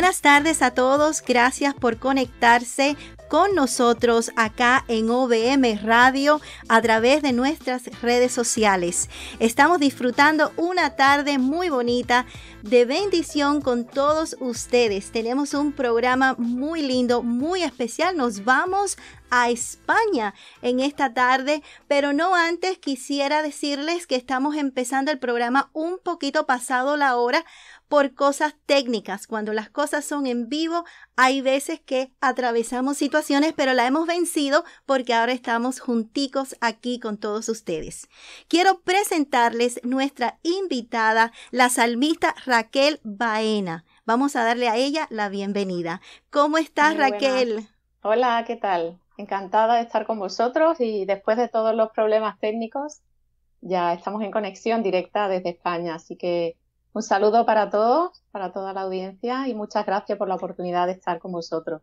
Buenas tardes a todos, gracias por conectarse con nosotros acá en OBM Radio a través de nuestras redes sociales. Estamos disfrutando una tarde muy bonita de bendición con todos ustedes. Tenemos un programa muy lindo, muy especial. Nos vamos a España en esta tarde, pero no antes quisiera decirles que estamos empezando el programa un poquito pasado la hora por cosas técnicas. Cuando las cosas son en vivo, hay veces que atravesamos situaciones, pero la hemos vencido porque ahora estamos junticos aquí con todos ustedes. Quiero presentarles nuestra invitada, la salmista Raquel Baena. Vamos a darle a ella la bienvenida. ¿Cómo estás, Raquel? Hola, ¿qué tal? Encantada de estar con vosotros y después de todos los problemas técnicos, ya estamos en conexión directa desde España, así que un saludo para todos, para toda la audiencia y muchas gracias por la oportunidad de estar con vosotros.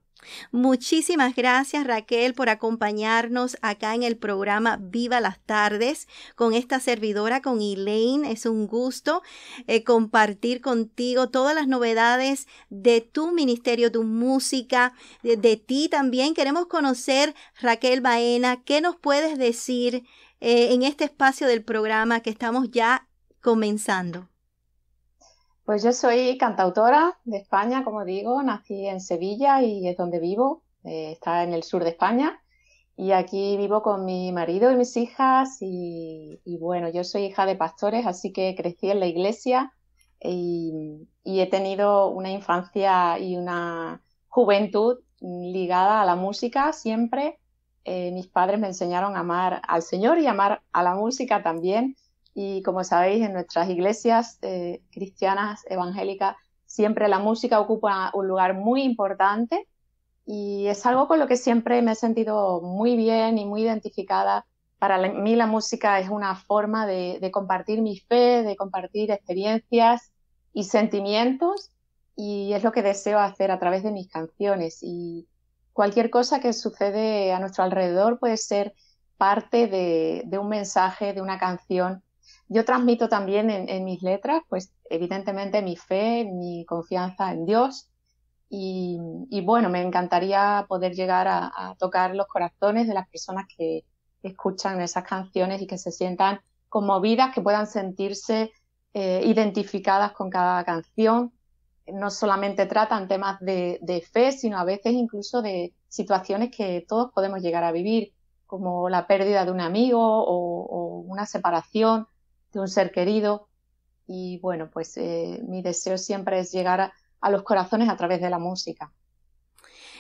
Muchísimas gracias Raquel por acompañarnos acá en el programa Viva las tardes con esta servidora, con Elaine. Es un gusto eh, compartir contigo todas las novedades de tu ministerio, tu música, de, ti también. Queremos conocer Raquel Baena, ¿qué nos puedes decir eh, en este espacio del programa que estamos ya comenzando? Pues yo soy cantautora de España, como digo, nací en Sevilla y es donde vivo, eh, está en el sur de España y aquí vivo con mi marido y mis hijas y, bueno, yo soy hija de pastores, así que crecí en la iglesia y, he tenido una infancia y una juventud ligada a la música siempre. Eh, mis padres me enseñaron a amar al Señor y amar a la música también y como sabéis, en nuestras iglesias eh, cristianas evangélicas siempre la música ocupa un lugar muy importante y es algo con lo que siempre me he sentido muy bien y muy identificada. Para mí la música es una forma de, compartir mi fe, de compartir experiencias y sentimientos y es lo que deseo hacer a través de mis canciones y cualquier cosa que sucede a nuestro alrededor puede ser parte de, de un mensaje, de una canción yo transmito también en, mis letras, pues evidentemente mi fe, mi confianza en Dios y, bueno, me encantaría poder llegar a, tocar los corazones de las personas que escuchan esas canciones y que se sientan conmovidas, que puedan sentirse eh, identificadas con cada canción. No solamente tratan temas de, fe, sino a veces incluso de situaciones que todos podemos llegar a vivir, como la pérdida de un amigo o, o una separación un ser querido. Y bueno, pues eh, mi deseo siempre es llegar a, los corazones a través de la música.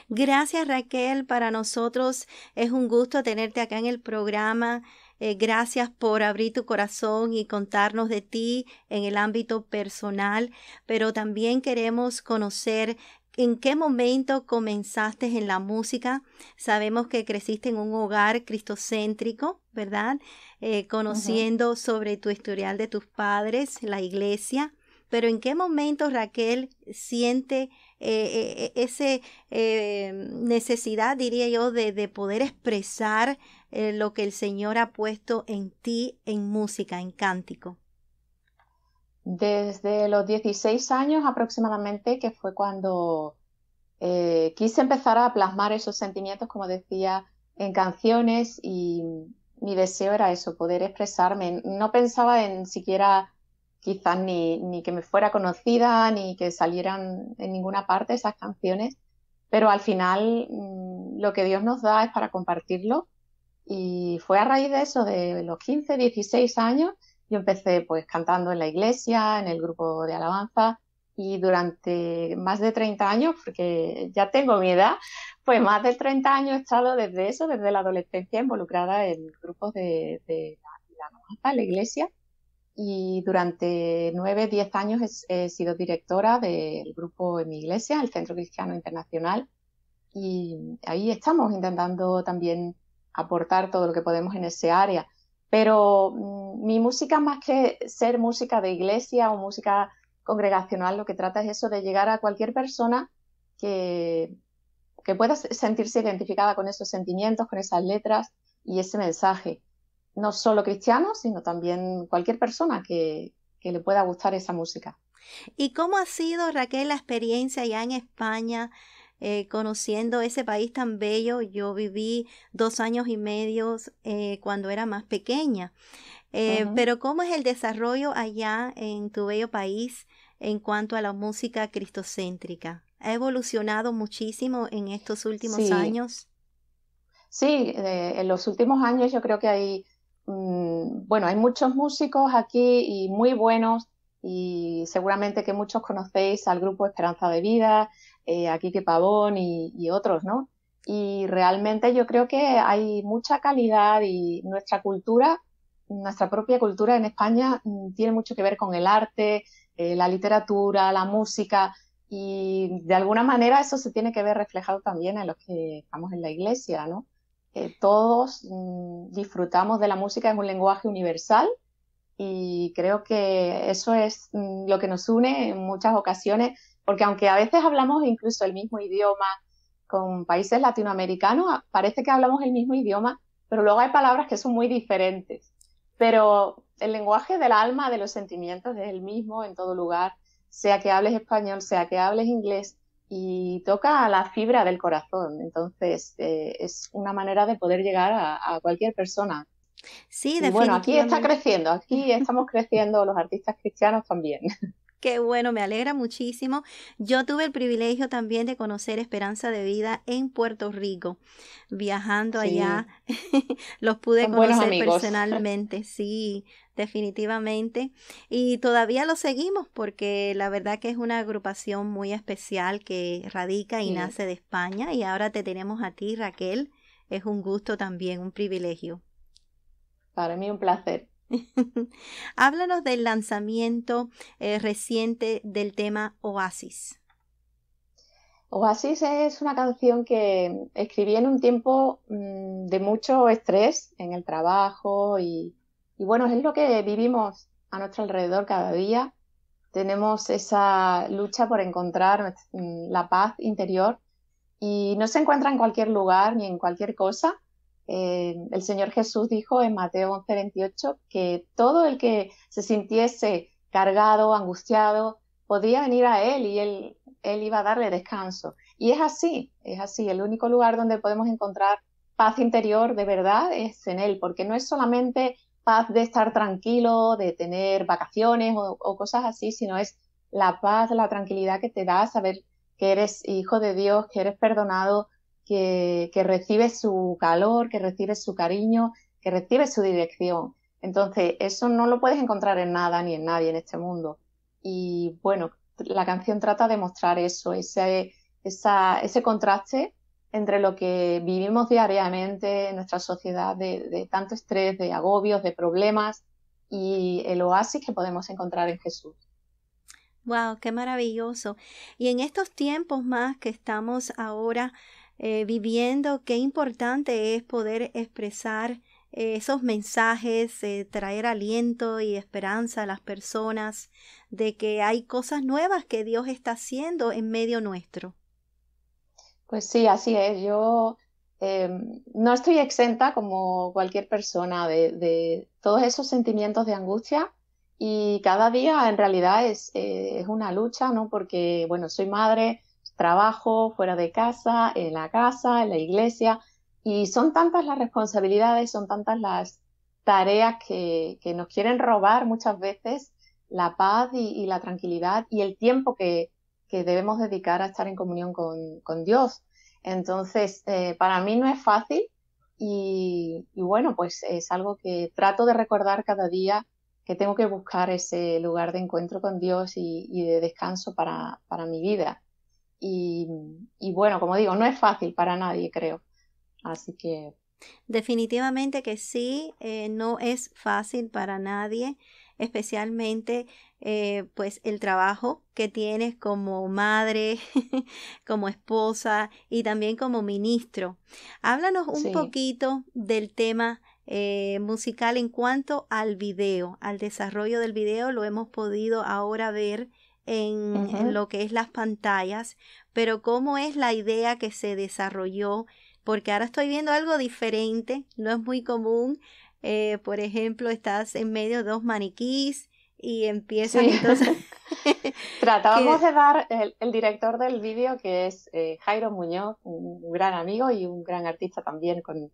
Gracias Raquel, para nosotros es un gusto tenerte acá en el programa. Eh, gracias por abrir tu corazón y contarnos de ti en el ámbito personal, pero también queremos conocer ¿En qué momento comenzaste en la música? Sabemos que creciste en un hogar cristocéntrico, ¿verdad? Eh, conociendo sobre tu historial de tus padres, la iglesia. Pero ¿en qué momento Raquel siente eh, e, e, esa eh, necesidad, diría yo, de, de poder expresar eh, lo que el Señor ha puesto en ti en música, en cántico desde los 16 años aproximadamente, que fue cuando eh, quise empezar a plasmar esos sentimientos, como decía, en canciones y mi deseo era eso, poder expresarme. No pensaba en siquiera quizás ni, que me fuera conocida, ni que salieran en ninguna parte esas canciones, pero al final mm, lo que Dios nos da es para compartirlo y fue a raíz de eso, de los 15, 16 años, yo empecé pues cantando en la iglesia, en el grupo de alabanza y durante más de 30 años, porque ya tengo mi edad, pues más de 30 años he estado desde eso, desde la adolescencia involucrada en grupos de, la, alabanza, en la iglesia. Y durante 9, 10 años he, he sido directora del grupo en mi iglesia, el Centro Cristiano Internacional. Y ahí estamos intentando también aportar todo lo que podemos en ese área. Pero mm, mi música, más que ser música de iglesia o música congregacional, lo que trata es eso de llegar a cualquier persona que, pueda sentirse identificada con esos sentimientos, con esas letras y ese mensaje. No solo cristianos, sino también cualquier persona que, que le pueda gustar esa música. ¿Y cómo ha sido, Raquel, la experiencia ya en España eh, conociendo ese país tan bello. Yo viví dos años y medio eh, cuando era más pequeña. Eh, pero ¿cómo es el desarrollo allá en tu bello país en cuanto a la música cristocéntrica? ¿Ha evolucionado muchísimo en estos últimos años? Sí, en los últimos años yo creo que hay, mm, bueno, hay muchos músicos aquí y muy buenos y seguramente que muchos conocéis al grupo Esperanza de Vida, eh, aquí que Pavón y, otros, ¿no? Y realmente yo creo que hay mucha calidad y nuestra cultura, nuestra propia cultura en España mm, tiene mucho que ver con el arte, eh, la literatura, la música y de alguna manera eso se tiene que ver reflejado también en los que estamos en la iglesia, ¿no? todos mm, disfrutamos de la música, en un lenguaje universal y creo que eso es mm, lo que nos une en muchas ocasiones porque aunque a veces hablamos incluso el mismo idioma con países latinoamericanos, parece que hablamos el mismo idioma, pero luego hay palabras que son muy diferentes. Pero el lenguaje del alma, de los sentimientos, es el mismo en todo lugar, sea que hables español, sea que hables inglés, y toca la fibra del corazón. Entonces, eh, es una manera de poder llegar a, cualquier persona. Sí, bueno, aquí está creciendo, aquí estamos creciendo los artistas cristianos también. Qué bueno, me alegra muchísimo. Yo tuve el privilegio también de conocer Esperanza de Vida en Puerto Rico. Viajando allá, los pude conocer personalmente, sí, definitivamente. Y todavía lo seguimos porque la verdad que es una agrupación muy especial que radica y nace de España. Y ahora te tenemos a ti, Raquel. Es un gusto también, un privilegio. Para mí un placer. Háblanos del lanzamiento eh, reciente del tema Oasis. Oasis es una canción que escribí en un tiempo mm, de mucho estrés en el trabajo y bueno, es lo que vivimos a nuestro alrededor cada día. Tenemos esa lucha por encontrar mm, la paz interior y no se encuentra en cualquier lugar ni en cualquier cosa. Eh, el Señor Jesús dijo en Mateo 11, que todo el que se sintiese cargado, angustiado, podía venir a Él y Él, iba a darle descanso. Y es así, es así. El único lugar donde podemos encontrar paz interior de verdad es en Él, porque no es solamente paz de estar tranquilo, de tener vacaciones o, cosas así, sino es la paz, la tranquilidad que te da saber que eres hijo de Dios, que eres perdonado, que, recibe su calor, que recibe su cariño, que recibe su dirección. Entonces, eso no lo puedes encontrar en nada ni en nadie en este mundo. Y bueno, la canción trata de mostrar eso, ese, ese contraste entre lo que vivimos diariamente en nuestra sociedad de, de, tanto estrés, de agobios, de problemas y el oasis que podemos encontrar en Jesús. Wow, qué maravilloso. Y en estos tiempos más que estamos ahora eh, viviendo, qué importante es poder expresar eh, esos mensajes, eh, traer aliento y esperanza a las personas de que hay cosas nuevas que Dios está haciendo en medio nuestro. Pues sí, así es. Yo em, no estoy exenta como cualquier persona de, todos esos sentimientos de angustia y cada día en realidad es, es una lucha, ¿no? Porque, bueno, soy madre, trabajo, fuera de casa, en la casa, en la iglesia. Y son tantas las responsabilidades, son tantas las tareas que, nos quieren robar muchas veces la paz y, la tranquilidad y el tiempo que, debemos dedicar a estar en comunión con, Dios. Entonces, eh, para mí no es fácil y, bueno, pues es algo que trato de recordar cada día que tengo que buscar ese lugar de encuentro con Dios y, de descanso para, para mi vida. Y, bueno, como digo, no es fácil para nadie, creo. Así que... Definitivamente que sí, eh, no es fácil para nadie, especialmente eh, pues el trabajo que tienes como madre, como esposa y también como ministro. Háblanos un poquito del tema eh, musical en cuanto al video, al desarrollo del video. Lo hemos podido ahora ver en, lo que es las pantallas, pero cómo es la idea que se desarrolló, porque ahora estoy viendo algo diferente, no es muy común. Eh, por ejemplo, estás en medio de dos maniquís y empiezan Tratábamos de dar el, director del vídeo, que es eh, Jairo Muñoz, un gran amigo y un gran artista también con,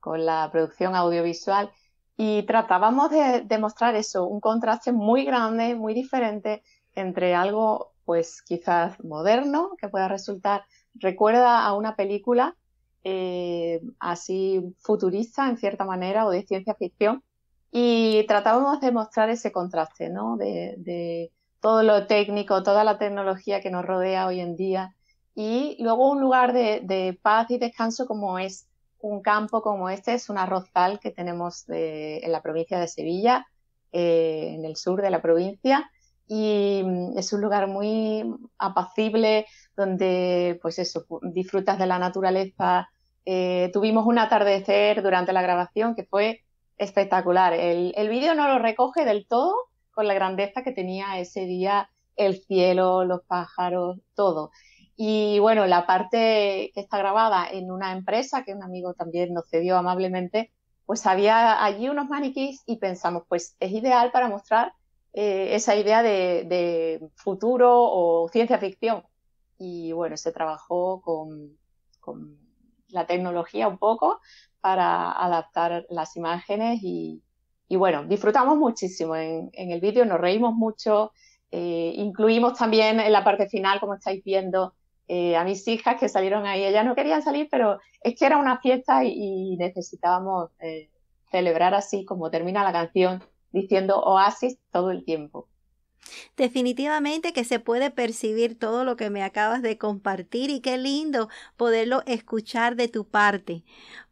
con la producción audiovisual, y tratábamos de, de mostrar eso, un contraste muy grande, muy diferente entre algo pues quizás moderno que pueda resultar recuerda a una película eh, así futurista en cierta manera o de ciencia ficción y tratábamos de mostrar ese contraste ¿no? de, todo lo técnico, toda la tecnología que nos rodea hoy en día y luego un lugar de, paz y descanso como es un campo como este, es un arrozal que tenemos en la provincia de Sevilla, eh, en el sur de la provincia, y mm, es un lugar muy apacible donde pues eso disfrutas de la naturaleza eh, tuvimos un atardecer durante la grabación que fue espectacular el, el vídeo no lo recoge del todo con la grandeza que tenía ese día el cielo los pájaros todo y bueno la parte que está grabada en una empresa que un amigo también nos cedió amablemente pues había allí unos maniquís y pensamos pues es ideal para mostrar eh, esa idea de, futuro o ciencia ficción. Y bueno, se trabajó con, la tecnología un poco para adaptar las imágenes y, bueno, disfrutamos muchísimo en, el vídeo, nos reímos mucho, eh, incluimos también en la parte final, como estáis viendo, eh, a mis hijas que salieron ahí, ellas no querían salir, pero es que era una fiesta y, necesitábamos celebrar así como termina la canción, diciendo oasis todo el tiempo. Definitivamente que se puede percibir todo lo que me acabas de compartir y qué lindo poderlo escuchar de tu parte,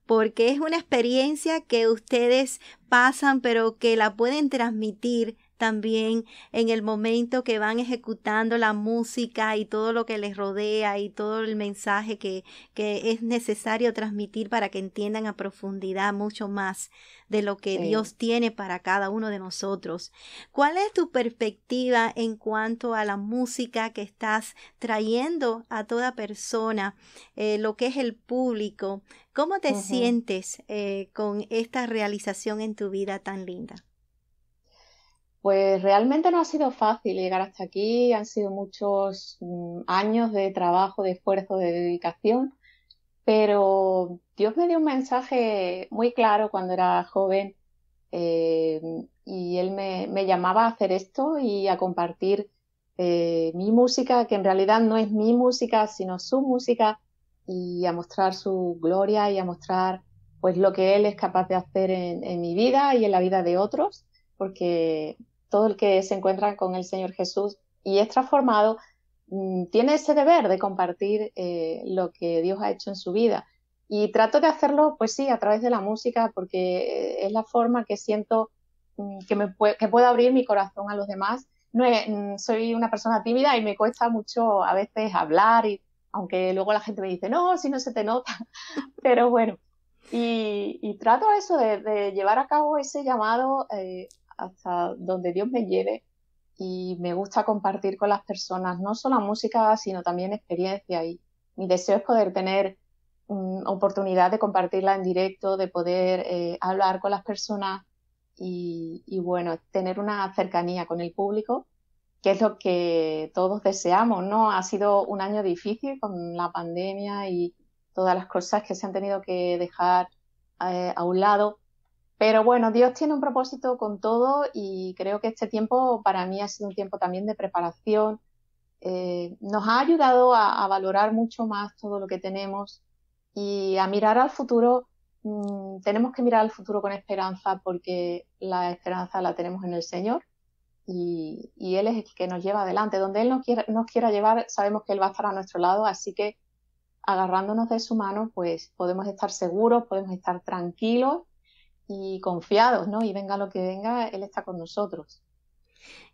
porque es una experiencia que ustedes pasan pero que la pueden transmitir también en el momento que van ejecutando la música y todo lo que les rodea y todo el mensaje que, es necesario transmitir para que entiendan a profundidad mucho más de lo que Dios tiene para cada uno de nosotros. ¿Cuál es tu perspectiva en cuanto a la música que estás trayendo a toda persona, eh, lo que es el público? ¿Cómo te sientes eh, con esta realización en tu vida tan linda? Pues realmente no ha sido fácil llegar hasta aquí, han sido muchos mm, años de trabajo, de esfuerzo, de dedicación, pero Dios me dio un mensaje muy claro cuando era joven eh, y Él me, llamaba a hacer esto y a compartir eh, mi música, que en realidad no es mi música, sino su música, y a mostrar su gloria y a mostrar pues lo que Él es capaz de hacer en, en mi vida y en la vida de otros, porque todo el que se encuentra con el Señor Jesús y es transformado, mm, tiene ese deber de compartir eh, lo que Dios ha hecho en su vida. Y trato de hacerlo, pues sí, a través de la música, porque eh, es la forma que siento mm, que, me abrir mi corazón a los demás. No mm, soy una persona tímida y me cuesta mucho a veces hablar, y, aunque luego la gente me dice, no, si no se te nota, pero bueno. Y, trato eso de, llevar a cabo ese llamado eh, hasta donde Dios me lleve y me gusta compartir con las personas no solo música, sino también experiencia y mi deseo es poder tener mm, oportunidad de compartirla en directo, de poder eh, hablar con las personas y, bueno, tener una cercanía con el público, que es lo que todos deseamos, ¿no? Ha sido un año difícil con la pandemia y todas las cosas que se han tenido que dejar eh, a un lado, pero bueno, Dios tiene un propósito con todo y creo que este tiempo para mí ha sido un tiempo también de preparación. Eh, nos ha ayudado a, valorar mucho más todo lo que tenemos y a mirar al futuro. Mm, tenemos que mirar al futuro con esperanza porque la esperanza la tenemos en el Señor y, Él es el que nos lleva adelante. Donde Él nos quiera, nos quiera llevar, sabemos que Él va a estar a nuestro lado, así que agarrándonos de su mano, pues podemos estar seguros, podemos estar tranquilos y confiados, ¿no? Y venga lo que venga, Él está con nosotros.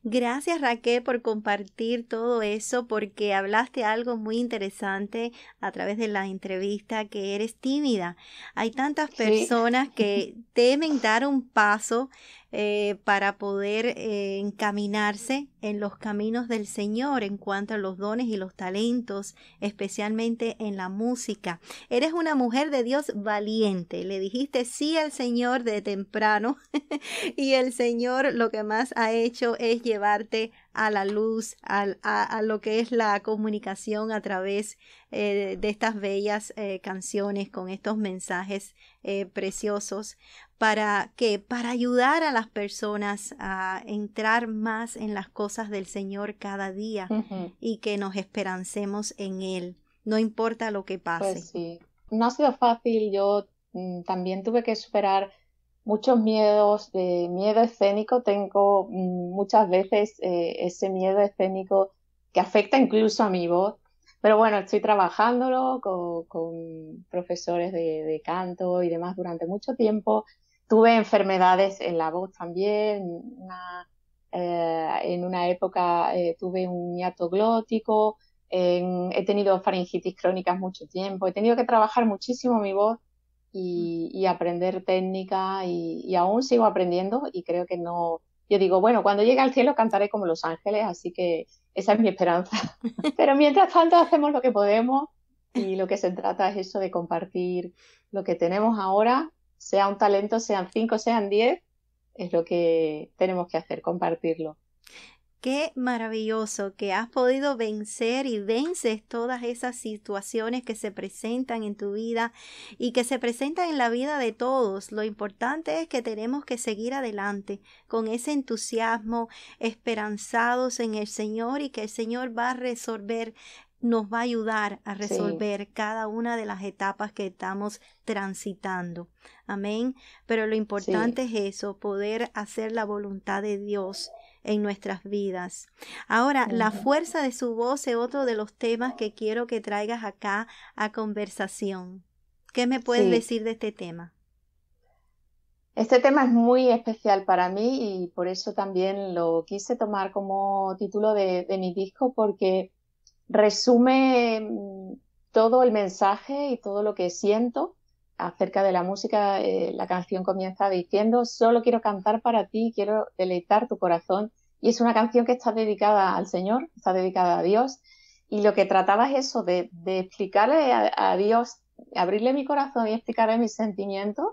Gracias Raquel por compartir todo eso porque hablaste algo muy interesante a través de la entrevista que eres tímida. Hay tantas personas que temen dar un paso eh, para poder eh, encaminarse en los caminos del Señor en cuanto a los dones y los talentos, especialmente en la música. Eres una mujer de Dios valiente. Le dijiste sí al Señor de temprano y el Señor lo que más ha hecho es llevarte a la luz, a, lo que es la comunicación a través eh, de estas bellas eh, canciones con estos mensajes eh, preciosos. ¿Para que Para ayudar a las personas a entrar más en las cosas del Señor cada día y que nos esperancemos en Él, no importa lo que pase. Pues no ha sido fácil, yo mm, también tuve que superar muchos miedos de miedo escénico. Tengo mm, muchas veces eh, ese miedo escénico que afecta incluso a mi voz. Pero bueno, estoy trabajándolo con, profesores de, canto y demás durante mucho tiempo. Tuve enfermedades en la voz también. Eh, en una época eh, tuve un hiato glótico. he tenido faringitis crónicas mucho tiempo. He tenido que trabajar muchísimo mi voz Mm. y, aprender técnica y, y, aún sigo aprendiendo y creo que no, yo digo, bueno, cuando llegue al cielo cantaré como los ángeles, así que esa es mi esperanza. Pero mientras tanto hacemos lo que podemos y lo que se trata es eso de compartir lo que tenemos ahora, sea un talento, sean cinco, sean diez, es lo que tenemos que hacer, compartirlo. Qué maravilloso que has podido vencer y vences todas esas situaciones que se presentan en tu vida y que se presentan en la vida de todos. Lo importante es que tenemos que seguir adelante con ese entusiasmo, esperanzados en el Señor y que el Señor va a resolver nos va a ayudar a resolver cada una de las etapas que estamos transitando. Amén. Pero lo importante es eso, poder hacer la voluntad de Dios en nuestras vidas. Ahora, la fuerza de su voz es otro de los temas que quiero que traigas acá a conversación. ¿Qué me puedes decir de este tema? Este tema es muy especial para mí y por eso también lo quise tomar como título de, mi disco porque resume mm, todo el mensaje y todo lo que siento acerca de la música, eh, la canción comienza diciendo, solo quiero cantar para ti, quiero deleitar tu corazón y es una canción que está dedicada al Señor, está dedicada a Dios. Y lo que trataba es eso, de, explicarle a, Dios, abrirle mi corazón y explicarle mis sentimientos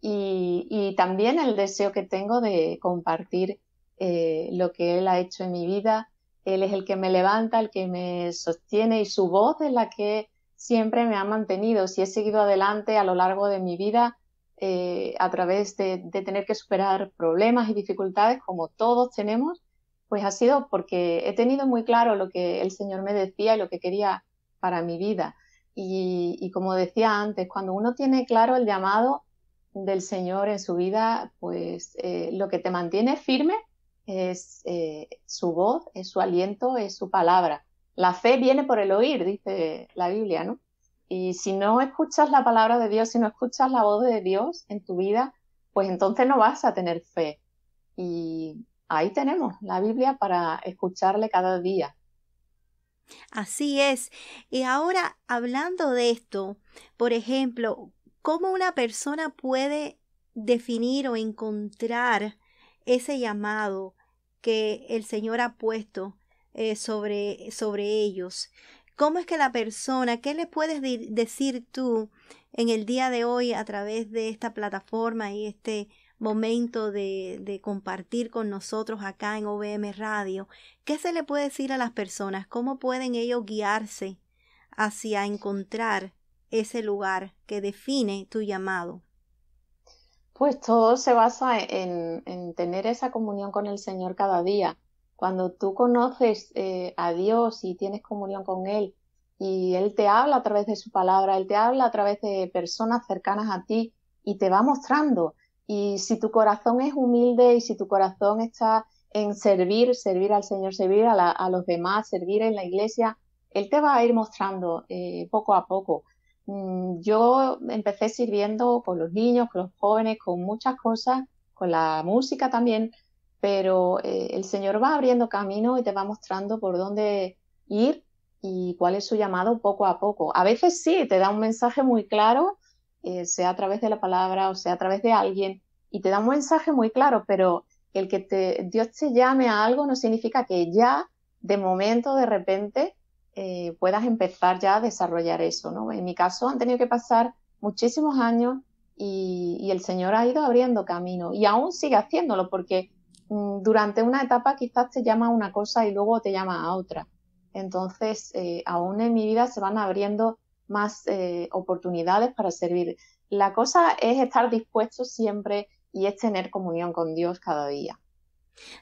y, también el deseo que tengo de compartir eh, lo que Él ha hecho en mi vida. Él es el que me levanta, el que me sostiene y su voz es la que siempre me ha mantenido. Si he seguido adelante a lo largo de mi vida, eh, a través de, tener que superar problemas y dificultades como todos tenemos, pues ha sido porque he tenido muy claro lo que el Señor me decía y lo que quería para mi vida. Y, como decía antes, cuando uno tiene claro el llamado del Señor en su vida, pues eh, lo que te mantiene firme es eh, su voz, es su aliento, es su palabra. La fe viene por el oír, dice la Biblia, ¿no? Y si no escuchas la palabra de Dios, si no escuchas la voz de Dios en tu vida, pues entonces no vas a tener fe. Y ahí tenemos la Biblia para escucharle cada día. Así es. Y ahora, hablando de esto, por ejemplo, ¿cómo una persona puede definir o encontrar ese llamado que el Señor ha puesto eh, sobre, sobre ellos? ¿Cómo es que la persona, qué le puedes decir tú en el día de hoy a través de esta plataforma y este momento de, compartir con nosotros acá en OVM Radio? ¿Qué se le puede decir a las personas? ¿Cómo pueden ellos guiarse hacia encontrar ese lugar que define tu llamado? Pues todo se basa en, tener esa comunión con el Señor cada día, cuando tú conoces eh, a Dios y tienes comunión con Él y Él te habla a través de su palabra, Él te habla a través de personas cercanas a ti y te va mostrando. Y si tu corazón es humilde y si tu corazón está en servir, servir al Señor, servir a, los demás, servir en la iglesia, Él te va a ir mostrando eh, poco a poco. Mm, yo empecé sirviendo con los niños, con los jóvenes, con muchas cosas, con la música también, pero eh, el Señor va abriendo camino y te va mostrando por dónde ir y cuál es su llamado poco a poco. A veces sí, te da un mensaje muy claro, eh, sea a través de la palabra o sea a través de alguien, y te da un mensaje muy claro, pero el que te, Dios te llame a algo no significa que ya, de momento, de repente, eh, puedas empezar ya a desarrollar eso, ¿no? En mi caso han tenido que pasar muchísimos años y, el Señor ha ido abriendo camino y aún sigue haciéndolo porque Mm, durante una etapa quizás te llama una cosa y luego te llama a otra. Entonces, eh, aún en mi vida se van abriendo más eh, oportunidades para servir. La cosa es estar dispuesto siempre y es tener comunión con Dios cada día.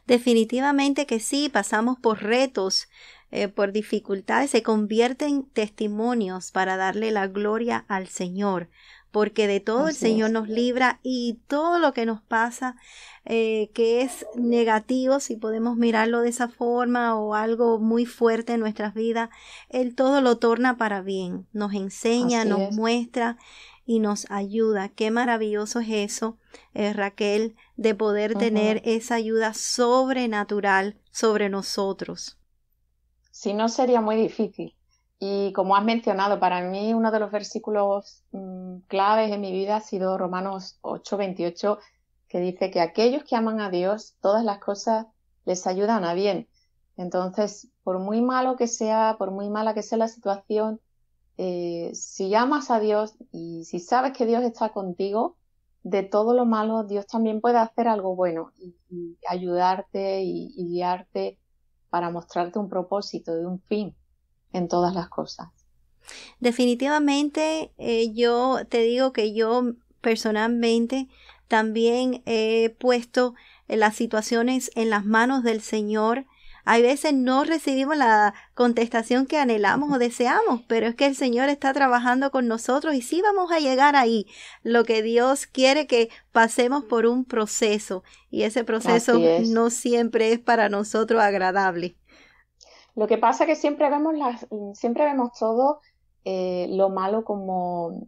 Definitivamente que sí, pasamos por retos, eh, por dificultades, se convierten en testimonios para darle la gloria al Señor porque de todo el Señor nos libra y todo lo que nos pasa eh, que es negativo, si podemos mirarlo de esa forma o algo muy fuerte en nuestras vidas, Él todo lo torna para bien, nos enseña, nos muestra y nos ayuda. Qué maravilloso es eso, eh, Raquel, de poder tener esa ayuda sobrenatural sobre nosotros. Si no, sería muy difícil. Y como has mencionado, para mí uno de los versículos mm, claves en mi vida ha sido Romanos 8, 28, que dice que aquellos que aman a Dios, todas las cosas les ayudan a bien. Entonces, por muy malo que sea, por muy mala que sea la situación, eh, si amas a Dios y si sabes que Dios está contigo, de todo lo malo Dios también puede hacer algo bueno y, ayudarte y, guiarte para mostrarte un propósito de un fin en todas las cosas. Definitivamente, eh, yo te digo que yo personalmente también he puesto eh, las situaciones en las manos del Señor. Hay veces no recibimos la contestación que anhelamos o deseamos, pero es que el Señor está trabajando con nosotros y sí vamos a llegar ahí. Lo que Dios quiere que pasemos por un proceso y ese proceso no siempre es para nosotros agradable. Lo que pasa es que siempre vemos, las, siempre vemos todo eh, lo malo como,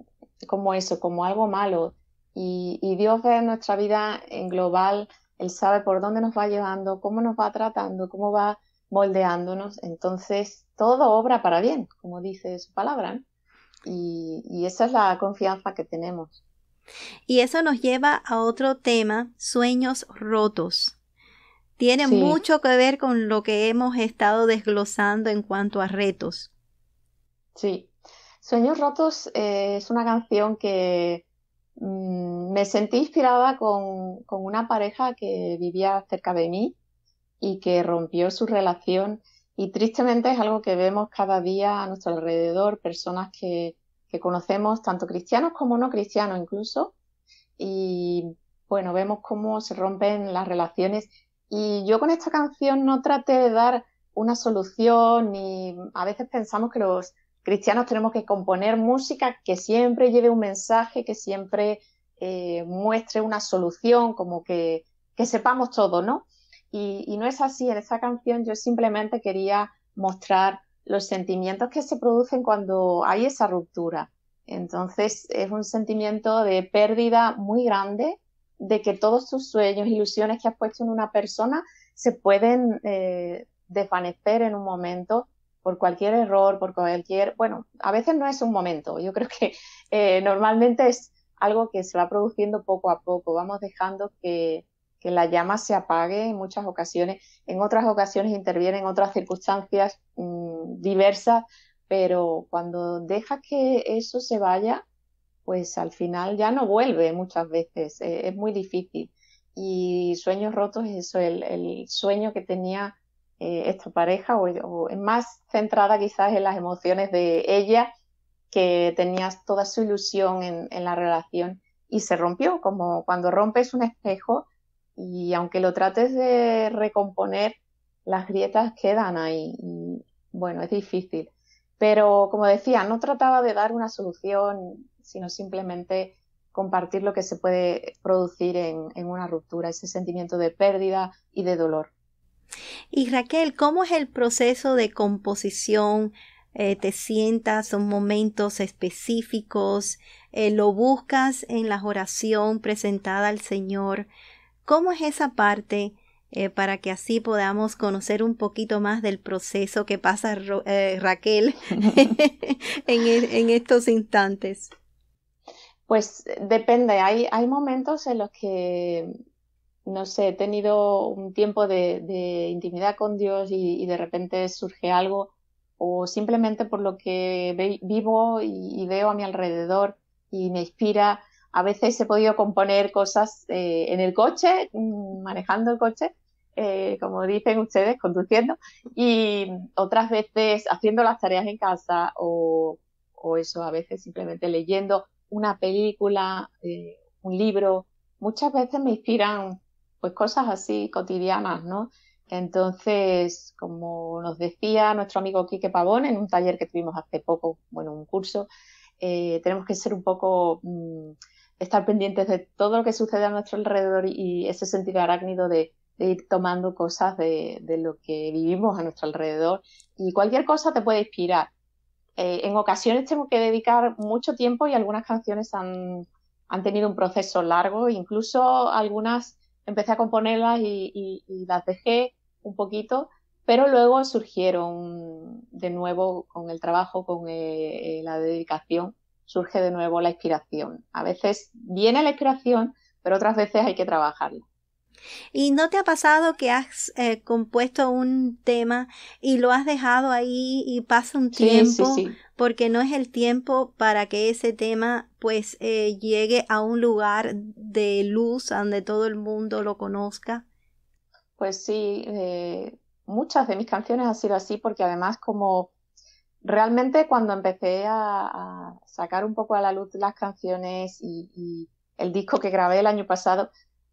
como eso, como algo malo. Y, Dios ve nuestra vida en global, Él sabe por dónde nos va llevando, cómo nos va tratando, cómo va moldeándonos. Entonces, todo obra para bien, como dice su palabra. y esa es la confianza que tenemos. Y eso nos lleva a otro tema, sueños rotos tiene mucho que ver con lo que hemos estado desglosando en cuanto a retos. Sí, Sueños Rotos eh, es una canción que mm, me sentí inspirada con, una pareja que vivía cerca de mí y que rompió su relación y tristemente es algo que vemos cada día a nuestro alrededor, personas que, que conocemos, tanto cristianos como no cristianos incluso, y bueno, vemos cómo se rompen las relaciones y yo con esta canción no traté de dar una solución ni a veces pensamos que los cristianos tenemos que componer música que siempre lleve un mensaje, que siempre eh, muestre una solución, como que, sepamos todo, ¿no? Y, y, no es así, en esta canción yo simplemente quería mostrar los sentimientos que se producen cuando hay esa ruptura. Entonces es un sentimiento de pérdida muy grande de que todos tus sueños, ilusiones que has puesto en una persona se pueden eh, desvanecer en un momento por cualquier error, por cualquier, bueno, a veces no es un momento, yo creo que eh, normalmente es algo que se va produciendo poco a poco, vamos dejando que, la llama se apague en muchas ocasiones, en otras ocasiones intervienen otras circunstancias mm, diversas, pero cuando dejas que eso se vaya, pues al final ya no vuelve muchas veces, eh, es muy difícil. Y sueños rotos es eso, el, sueño que tenía eh, esta pareja, o, es más centrada quizás en las emociones de ella, que tenía toda su ilusión en, en la relación y se rompió, como cuando rompes un espejo y aunque lo trates de recomponer, las grietas quedan ahí. Y, bueno, es difícil. Pero como decía, no trataba de dar una solución sino simplemente compartir lo que se puede producir en, una ruptura, ese sentimiento de pérdida y de dolor. Y Raquel, ¿cómo es el proceso de composición? Eh, te sientas, son momentos específicos, eh, lo buscas en la oración presentada al Señor. ¿Cómo es esa parte eh, para que así podamos conocer un poquito más del proceso que pasa Raquel en estos instantes? Pues eh, depende, hay, momentos en los que, no sé, he tenido un tiempo de, intimidad con Dios y, de repente surge algo, o simplemente por lo que vivo y, veo a mi alrededor y me inspira. A veces he podido componer cosas eh, en el coche, mm, manejando el coche, eh, como dicen ustedes, conduciendo, y otras veces haciendo las tareas en casa o eso, a veces simplemente leyendo una película, eh, un libro, muchas veces me inspiran pues cosas así cotidianas, ¿no? Entonces, como nos decía nuestro amigo Quique Pavón en un taller que tuvimos hace poco, bueno, un curso, eh, tenemos que ser un poco, mm, estar pendientes de todo lo que sucede a nuestro alrededor y ese sentido arácnido de, de ir tomando cosas de, de, lo que vivimos a nuestro alrededor. Y cualquier cosa te puede inspirar. Eh, en ocasiones tengo que dedicar mucho tiempo y algunas canciones han, tenido un proceso largo, incluso algunas empecé a componerlas y, las dejé un poquito, pero luego surgieron de nuevo con el trabajo, con eh, eh, la dedicación, surge de nuevo la inspiración. A veces viene la inspiración, pero otras veces hay que trabajarla. ¿Y no te ha pasado que has eh, compuesto un tema y lo has dejado ahí y pasa un tiempo? Porque no es el tiempo para que ese tema pues eh, llegue a un lugar de luz donde todo el mundo lo conozca. Pues sí, eh, muchas de mis canciones han sido así porque además como realmente cuando empecé a, sacar un poco a la luz las canciones y el disco que grabé el año pasado,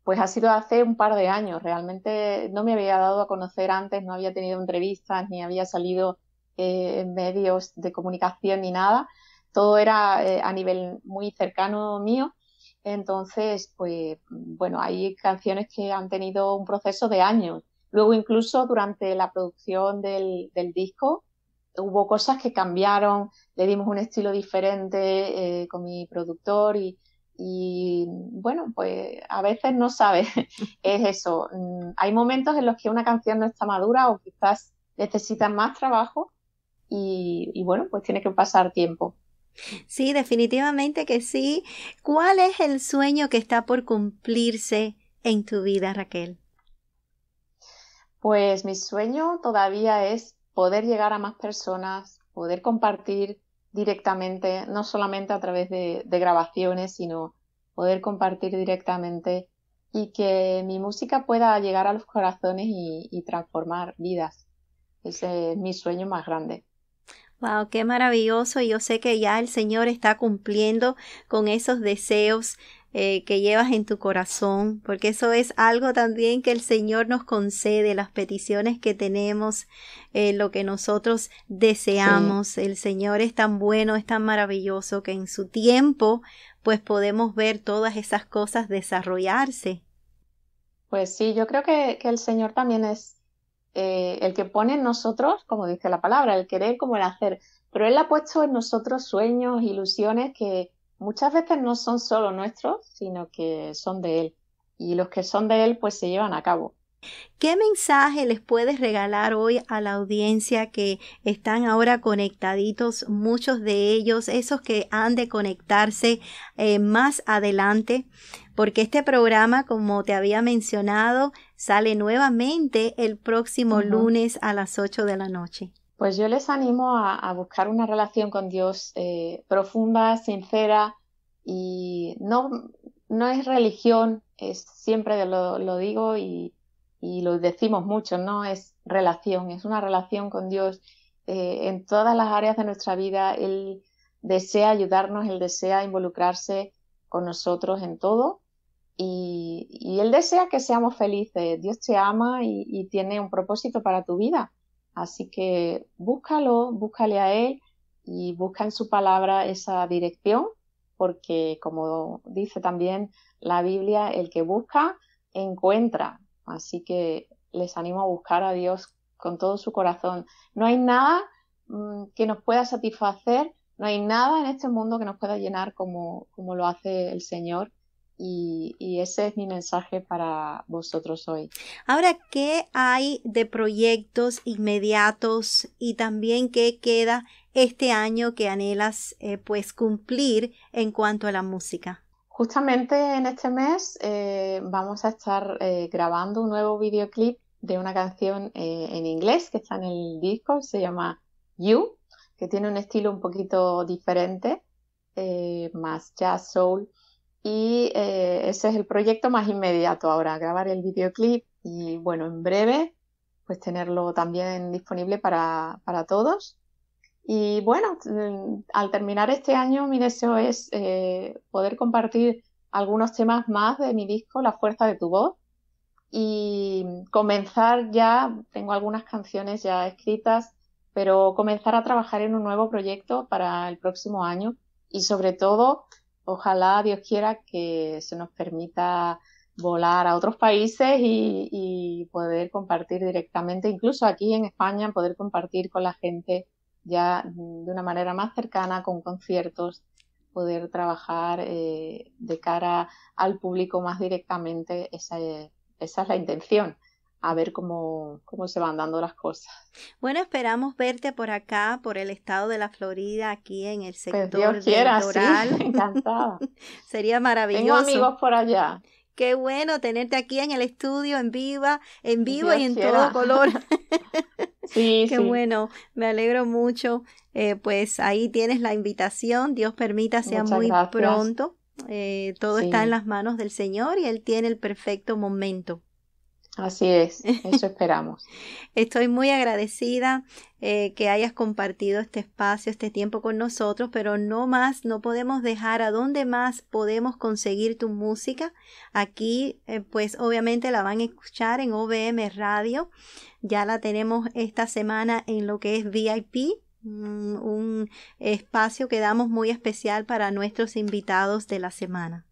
pues ha sido hace un par de años. Realmente no me había dado a conocer antes, no había tenido entrevistas, ni había salido eh, en medios de comunicación ni nada. Todo era eh, a nivel muy cercano mío. Entonces, pues bueno, hay canciones que han tenido un proceso de años. Luego incluso durante la producción del, disco hubo cosas que cambiaron, le dimos un estilo diferente eh, con mi productor y, y bueno, pues a veces no sabes, es eso. Mm, hay momentos en los que una canción no está madura o quizás necesita más trabajo y, bueno, pues tiene que pasar tiempo. Sí, definitivamente que sí. ¿Cuál es el sueño que está por cumplirse en tu vida, Raquel? Pues mi sueño todavía es poder llegar a más personas, poder compartir directamente, no solamente a través de, grabaciones, sino poder compartir directamente y que mi música pueda llegar a los corazones y, transformar vidas. Ese es mi sueño más grande. Wow, qué maravilloso. y Yo sé que ya el Señor está cumpliendo con esos deseos eh, que llevas en tu corazón, porque eso es algo también que el Señor nos concede, las peticiones que tenemos, eh, lo que nosotros deseamos. El Señor es tan bueno, es tan maravilloso que en su tiempo pues podemos ver todas esas cosas desarrollarse. Pues sí, yo creo que, el Señor también es eh, el que pone en nosotros, como dice la palabra, el querer como el hacer, pero Él ha puesto en nosotros sueños, ilusiones que, muchas veces no son solo nuestros, sino que son de Él. Y los que son de Él, pues se llevan a cabo. ¿Qué mensaje les puedes regalar hoy a la audiencia que están ahora conectaditos, muchos de ellos, esos que han de conectarse eh, más adelante? Porque este programa, como te había mencionado, sale nuevamente el próximo lunes a las 8 de la noche. Pues yo les animo a, buscar una relación con Dios eh, profunda, sincera y no, no es religión, es siempre lo, digo y, lo decimos mucho, no es relación, es una relación con Dios eh, en todas las áreas de nuestra vida. Él desea ayudarnos, Él desea involucrarse con nosotros en todo y, Él desea que seamos felices. Dios te ama y tiene un propósito para tu vida. Así que búscalo, búscale a Él y busca en su palabra esa dirección, porque como dice también la Biblia, el que busca, encuentra. Así que les animo a buscar a Dios con todo su corazón. No hay nada mm, que nos pueda satisfacer, no hay nada en este mundo que nos pueda llenar como, como lo hace el Señor y, ese es mi mensaje para vosotros hoy. Ahora, ¿qué hay de proyectos inmediatos y también qué queda este año que anhelas eh, pues, cumplir en cuanto a la música? Justamente en este mes eh, vamos a estar eh, grabando un nuevo videoclip de una canción en inglés que está en el disco, se llama You, que tiene un estilo un poquito diferente, más jazz, soul, y eh, ese es el proyecto más inmediato ahora, grabar el videoclip y bueno, en breve pues tenerlo también disponible para, todos. Y bueno, mm, al terminar este año mi deseo es eh, poder compartir algunos temas más de mi disco La Fuerza de tu Voz y comenzar ya, tengo algunas canciones ya escritas, pero comenzar a trabajar en un nuevo proyecto para el próximo año y sobre todo ojalá Dios quiera que se nos permita volar a otros países y, poder compartir directamente, incluso aquí en España, poder compartir con la gente ya de una manera más cercana, con conciertos, poder trabajar eh, de cara al público más directamente, esa es la intención a ver cómo, se van dando las cosas. Bueno, esperamos verte por acá, por el estado de la Florida, aquí en el pues sector pues encantada. Sería maravilloso. Tengo amigos por allá. Qué bueno tenerte aquí en el estudio, en viva, en vivo y en todo color. sí, Qué bueno, me alegro mucho. Eh, pues ahí tienes la invitación, Dios permita sea muy pronto. Eh, todo está en las manos del Señor y Él tiene el perfecto momento. Así es, eso esperamos. Estoy muy agradecida eh, que hayas compartido este espacio, este tiempo con nosotros, pero no más, no podemos dejar a dónde más podemos conseguir tu música. Aquí, eh, pues obviamente la van a escuchar en OBM Radio. Ya la tenemos esta semana en lo que es VIP, mm, un espacio que damos muy especial para nuestros invitados de la semana.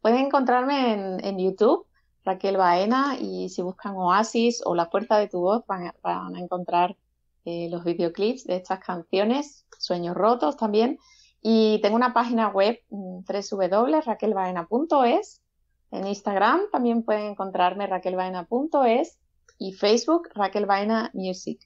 Pueden encontrarme en YouTube Raquel Baena y si buscan Oasis o La Fuerza de tu Voz van a, encontrar eh, los videoclips de estas canciones, Sueños Rotos también. Y tengo una página web www.raquelbaena.es. En Instagram también pueden encontrarme raquelbaena.es y Facebook Raquel Music.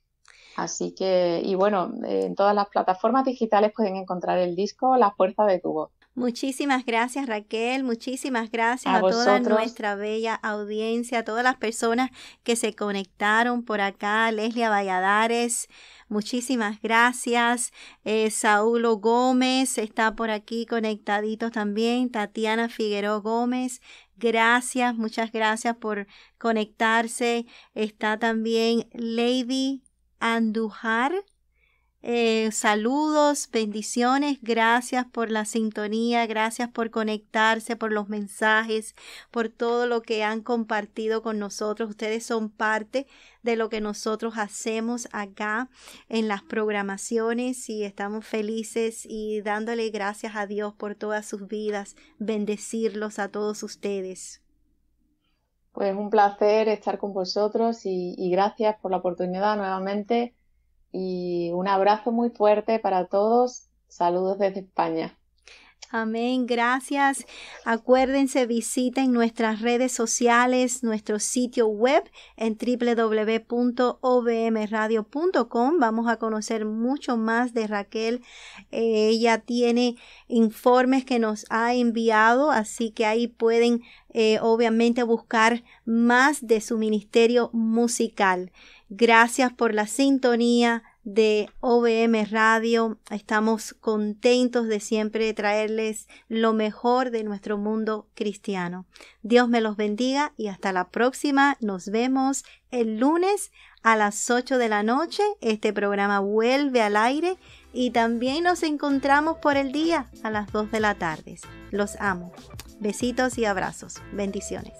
Así que, y bueno, en todas las plataformas digitales pueden encontrar el disco La Fuerza de tu Voz. Muchísimas gracias Raquel, muchísimas gracias a, toda nuestra bella audiencia, a todas las personas que se conectaron por acá, Leslie Valladares, muchísimas gracias, eh, Saulo Gómez está por aquí conectadito también, Tatiana Figueroa Gómez, gracias, muchas gracias por conectarse, está también Lady Andujar eh, saludos, bendiciones, gracias por la sintonía, gracias por conectarse, por los mensajes, por todo lo que han compartido con nosotros. Ustedes son parte de lo que nosotros hacemos acá en las programaciones y estamos felices y dándole gracias a Dios por todas sus vidas, bendecirlos a todos ustedes. Pues un placer estar con vosotros y, y gracias por la oportunidad nuevamente y un abrazo muy fuerte para todos. Saludos desde España. Amén, gracias. Acuérdense, visiten nuestras redes sociales, nuestro sitio web en www.ovmradio.com, Vamos a conocer mucho más de Raquel. Eh, ella tiene informes que nos ha enviado, así que ahí pueden eh, obviamente buscar más de su ministerio musical. Gracias por la sintonía de OBM Radio. Estamos contentos de siempre traerles lo mejor de nuestro mundo cristiano. Dios me los bendiga y hasta la próxima. Nos vemos el lunes a las 8 de la noche. Este programa vuelve al aire y también nos encontramos por el día a las 2 de la tarde. Los amo. Besitos y abrazos. Bendiciones.